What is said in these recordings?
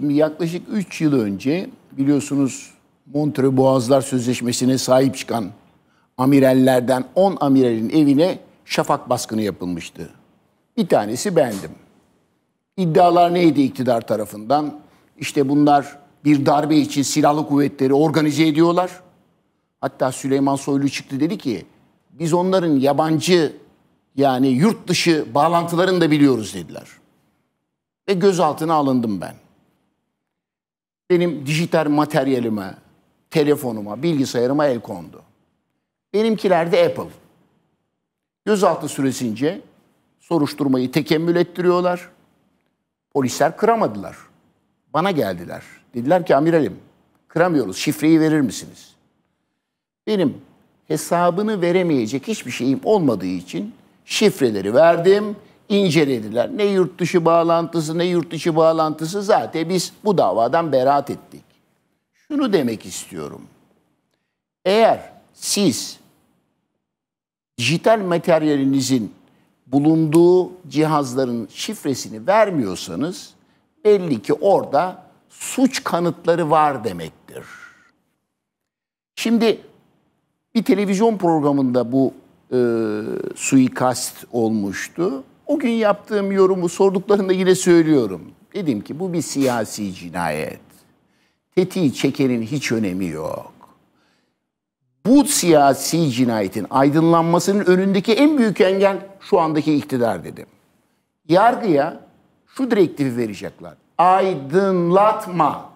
Şimdi yaklaşık 3 yıl önce biliyorsunuz Montre Boğazlar Sözleşmesi'ne sahip çıkan amirallerden 10 amiralin evine şafak baskını yapılmıştı. Bir tanesi bendim. İddialar neydi iktidar tarafından? İşte bunlar bir darbe için silahlı kuvvetleri organize ediyorlar. Hatta Süleyman Soylu çıktı dedi ki biz onların yabancı yani yurt dışı bağlantılarını da biliyoruz dediler. Ve gözaltına alındım ben benim dijital materyalime, telefonuma, bilgisayarıma el kondu. Benimkilerde Apple. Gözaltı süresince soruşturmayı tekemmül ettiriyorlar. Polisler kıramadılar. Bana geldiler. Dediler ki amiralim kıramıyoruz şifreyi verir misiniz? Benim hesabını veremeyecek hiçbir şeyim olmadığı için şifreleri verdim incelediler. Ne yurt dışı bağlantısı ne yurt dışı bağlantısı zaten biz bu davadan beraat ettik. Şunu demek istiyorum. Eğer siz dijital materyalinizin bulunduğu cihazların şifresini vermiyorsanız belli ki orada suç kanıtları var demektir. Şimdi bir televizyon programında bu e, suikast olmuştu o gün yaptığım yorumu sorduklarında yine söylüyorum. Dedim ki bu bir siyasi cinayet. Tetiği çekenin hiç önemi yok. Bu siyasi cinayetin aydınlanmasının önündeki en büyük engel şu andaki iktidar dedim. Yargıya şu direktifi verecekler. Aydınlatma.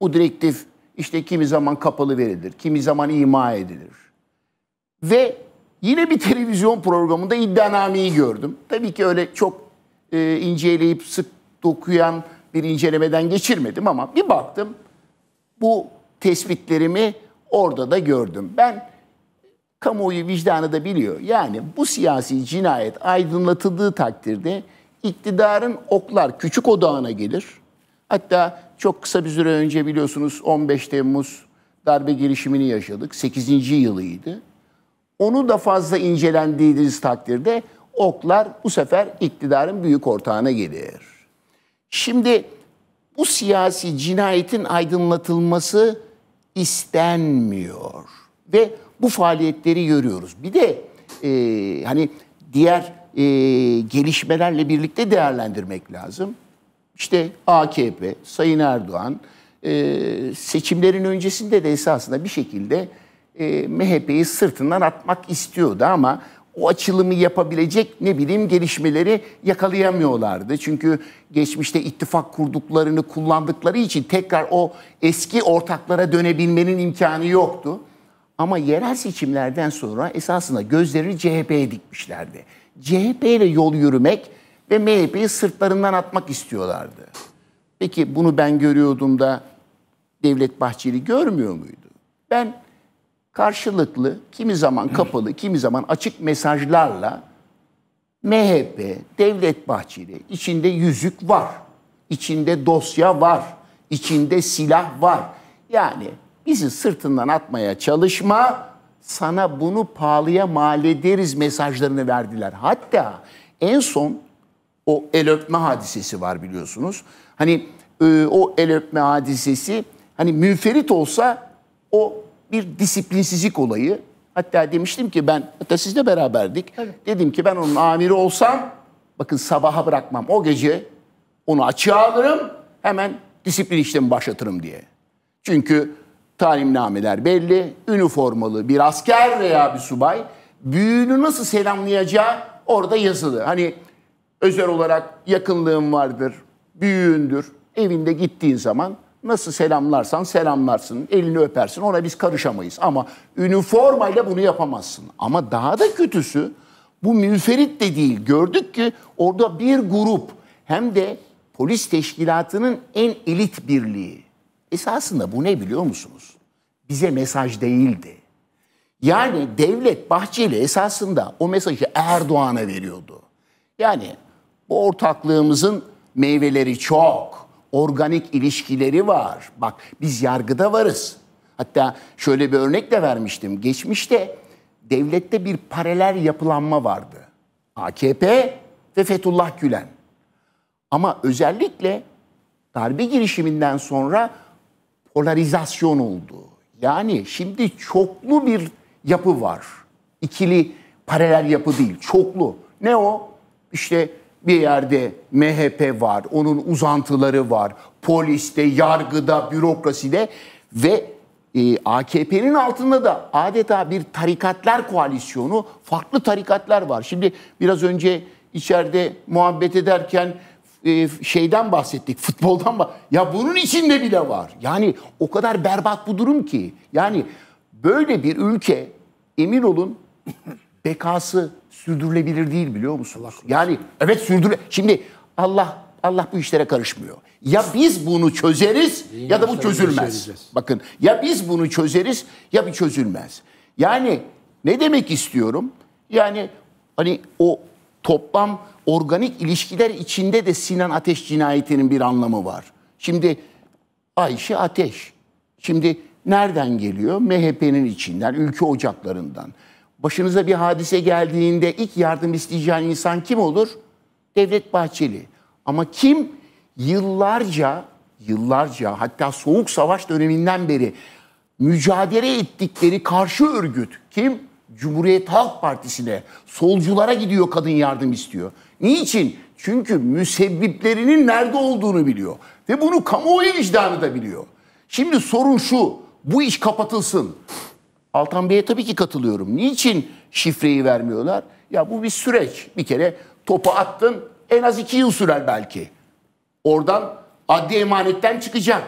Bu direktif işte kimi zaman kapalı verilir, kimi zaman ima edilir. Ve Yine bir televizyon programında iddianameyi gördüm. Tabii ki öyle çok e, inceleyip sık dokuyan bir incelemeden geçirmedim ama bir baktım bu tespitlerimi orada da gördüm. Ben kamuoyu vicdanı da biliyor. Yani bu siyasi cinayet aydınlatıldığı takdirde iktidarın oklar küçük odağına gelir. Hatta çok kısa bir süre önce biliyorsunuz 15 Temmuz darbe girişimini yaşadık. 8. yılıydı. Onu da fazla incelendiğiniz takdirde oklar bu sefer iktidarın büyük ortağına gelir. Şimdi bu siyasi cinayetin aydınlatılması istenmiyor ve bu faaliyetleri görüyoruz. Bir de e, hani diğer e, gelişmelerle birlikte değerlendirmek lazım. İşte AKP, Sayın Erdoğan e, seçimlerin öncesinde de esasında bir şekilde e, MHP'yi sırtından atmak istiyordu ama o açılımı yapabilecek ne bileyim gelişmeleri yakalayamıyorlardı. Çünkü geçmişte ittifak kurduklarını kullandıkları için tekrar o eski ortaklara dönebilmenin imkanı yoktu. Ama yerel seçimlerden sonra esasında gözleri CHP'ye dikmişlerdi. CHP ile yol yürümek ve MHP'yi sırtlarından atmak istiyorlardı. Peki bunu ben görüyordum da Devlet Bahçeli görmüyor muydu? Ben karşılıklı, kimi zaman kapalı, kimi zaman açık mesajlarla MHP, Devlet Bahçeli içinde yüzük var. içinde dosya var. içinde silah var. Yani bizi sırtından atmaya çalışma, sana bunu pahalıya mal ederiz mesajlarını verdiler. Hatta en son o el öpme hadisesi var biliyorsunuz. Hani e, o el öpme hadisesi hani müferit olsa o bir disiplinsizlik olayı. Hatta demiştim ki ben, hatta sizle beraberdik. Tabii. Dedim ki ben onun amiri olsam, bakın sabaha bırakmam. O gece onu açığa alırım, hemen disiplin işlemi başlatırım diye. Çünkü talimnameler belli, üniformalı bir asker veya bir subay büyüğünü nasıl selamlayacağı orada yazılı. Hani özel olarak yakınlığım vardır, büyüğündür, evinde gittiğin zaman Nasıl selamlarsan selamlarsın, elini öpersin ona biz karışamayız. Ama üniformayla bunu yapamazsın. Ama daha da kötüsü bu müferit de değil. Gördük ki orada bir grup hem de polis teşkilatının en elit birliği. Esasında bu ne biliyor musunuz? Bize mesaj değildi. Yani devlet Bahçeli esasında o mesajı Erdoğan'a veriyordu. Yani bu ortaklığımızın meyveleri çok organik ilişkileri var. Bak biz yargıda varız. Hatta şöyle bir örnek de vermiştim. Geçmişte devlette bir paralel yapılanma vardı. AKP ve Fethullah Gülen. Ama özellikle darbe girişiminden sonra polarizasyon oldu. Yani şimdi çoklu bir yapı var. İkili paralel yapı değil, çoklu. Ne o? İşte bir yerde MHP var, onun uzantıları var. Poliste, yargıda, bürokraside ve e, AKP'nin altında da adeta bir tarikatlar koalisyonu, farklı tarikatlar var. Şimdi biraz önce içeride muhabbet ederken e, şeyden bahsettik, futboldan bah Ya bunun içinde bile var. Yani o kadar berbat bu durum ki. Yani böyle bir ülke emin olun bekası sürdürülebilir değil biliyor musunuz? Allah yani evet sürdürüle. Şimdi Allah Allah bu işlere karışmıyor. Ya biz bunu çözeriz Din ya da bu çözülmez. Bakın ya biz bunu çözeriz ya bir çözülmez. Yani ne demek istiyorum? Yani hani o toplam organik ilişkiler içinde de Sinan Ateş cinayetinin bir anlamı var. Şimdi Ayşe Ateş. Şimdi nereden geliyor? MHP'nin içinden, ülke ocaklarından başınıza bir hadise geldiğinde ilk yardım isteyeceğin insan kim olur? Devlet Bahçeli. Ama kim yıllarca, yıllarca hatta soğuk savaş döneminden beri mücadele ettikleri karşı örgüt kim? Cumhuriyet Halk Partisi'ne, solculara gidiyor kadın yardım istiyor. Niçin? Çünkü müsebbiplerinin nerede olduğunu biliyor. Ve bunu kamuoyu vicdanı da biliyor. Şimdi sorun şu, bu iş kapatılsın. Altan Bey'e tabii ki katılıyorum. Niçin şifreyi vermiyorlar? Ya bu bir süreç. Bir kere topu attın en az iki yıl sürer belki. Oradan adli emanetten çıkacak.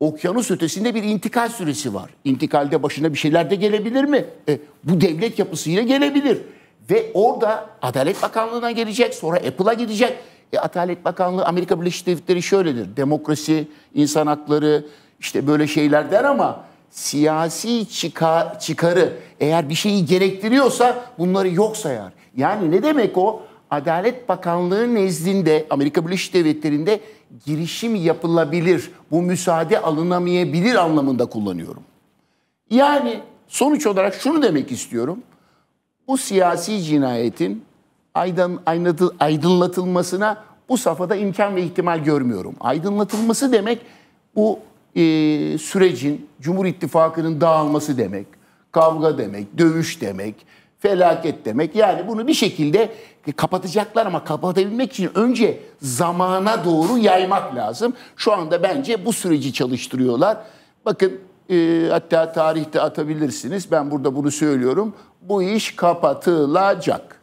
Okyanus ötesinde bir intikal süresi var. İntikalde başına bir şeyler de gelebilir mi? E, bu devlet yapısıyla gelebilir. Ve orada Adalet Bakanlığı'na gelecek, sonra Apple'a gidecek. E, Adalet Bakanlığı Amerika Birleşik Devletleri şöyledir. Demokrasi, insan hakları, işte böyle şeyler der ama siyasi çıka, çıkarı eğer bir şeyi gerektiriyorsa bunları yok sayar. Yani ne demek o? Adalet Bakanlığı nezdinde Amerika Birleşik Devletleri'nde girişim yapılabilir, bu müsaade alınamayabilir anlamında kullanıyorum. Yani sonuç olarak şunu demek istiyorum. Bu siyasi cinayetin aydın, aynadı, aydınlatılmasına bu safhada imkan ve ihtimal görmüyorum. Aydınlatılması demek bu e, sürecin Cumhur İttifakı'nın dağılması demek, kavga demek, dövüş demek, felaket demek. Yani bunu bir şekilde e, kapatacaklar ama kapatabilmek için önce zamana doğru yaymak lazım. Şu anda bence bu süreci çalıştırıyorlar. Bakın e, hatta tarihte atabilirsiniz. Ben burada bunu söylüyorum. Bu iş kapatılacak.